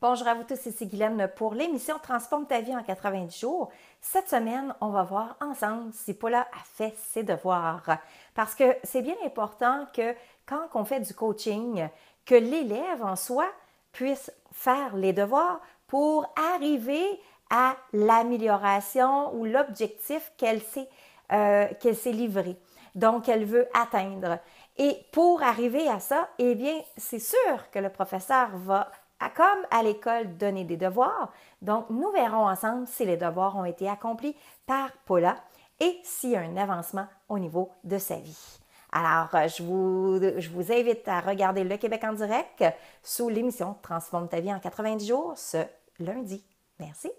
Bonjour à vous tous, ici Guylaine pour l'émission Transforme ta vie en 90 jours. Cette semaine, on va voir ensemble si Paula a fait ses devoirs. Parce que c'est bien important que quand on fait du coaching, que l'élève en soi puisse faire les devoirs pour arriver à l'amélioration ou l'objectif qu'elle s'est, euh, qu'elle s'est livré, donc qu'elle veut atteindre. Et pour arriver à ça, eh bien, c'est sûr que le professeur va comme à l'école donner des devoirs. Donc, nous verrons ensemble si les devoirs ont été accomplis par Paula et s'il y a un avancement au niveau de sa vie. Alors, euh, je vous, je vous invite à regarder Le Québec en direct sous l'émission Transforme ta vie en 90 jours ce lundi. Merci.